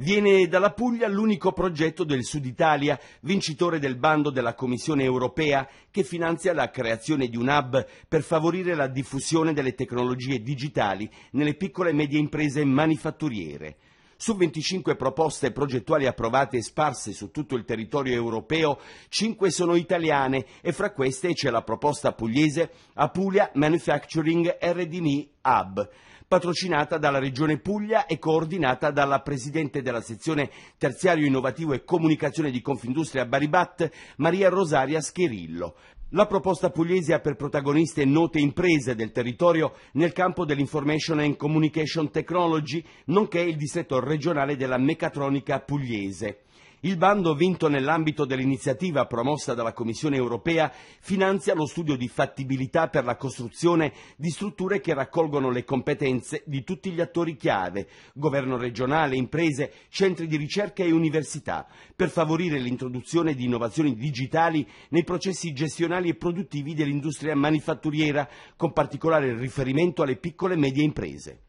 Viene dalla Puglia l'unico progetto del Sud Italia, vincitore del bando della Commissione europea, che finanzia la creazione di un hub per favorire la diffusione delle tecnologie digitali nelle piccole e medie imprese manifatturiere. Su 25 proposte progettuali approvate e sparse su tutto il territorio europeo, 5 sono italiane e fra queste c'è la proposta pugliese Apulia Manufacturing RDMI Hub patrocinata dalla Regione Puglia e coordinata dalla Presidente della sezione terziario innovativo e comunicazione di Confindustria Baribat, Maria Rosaria Scherillo. La proposta pugliese ha per protagoniste note imprese del territorio nel campo dell'Information and Communication Technology, nonché il distretto regionale della meccatronica pugliese. Il bando vinto nell'ambito dell'iniziativa promossa dalla Commissione europea finanzia lo studio di fattibilità per la costruzione di strutture che raccolgono le competenze di tutti gli attori chiave, governo regionale, imprese, centri di ricerca e università, per favorire l'introduzione di innovazioni digitali nei processi gestionali e produttivi dell'industria manifatturiera, con particolare riferimento alle piccole e medie imprese.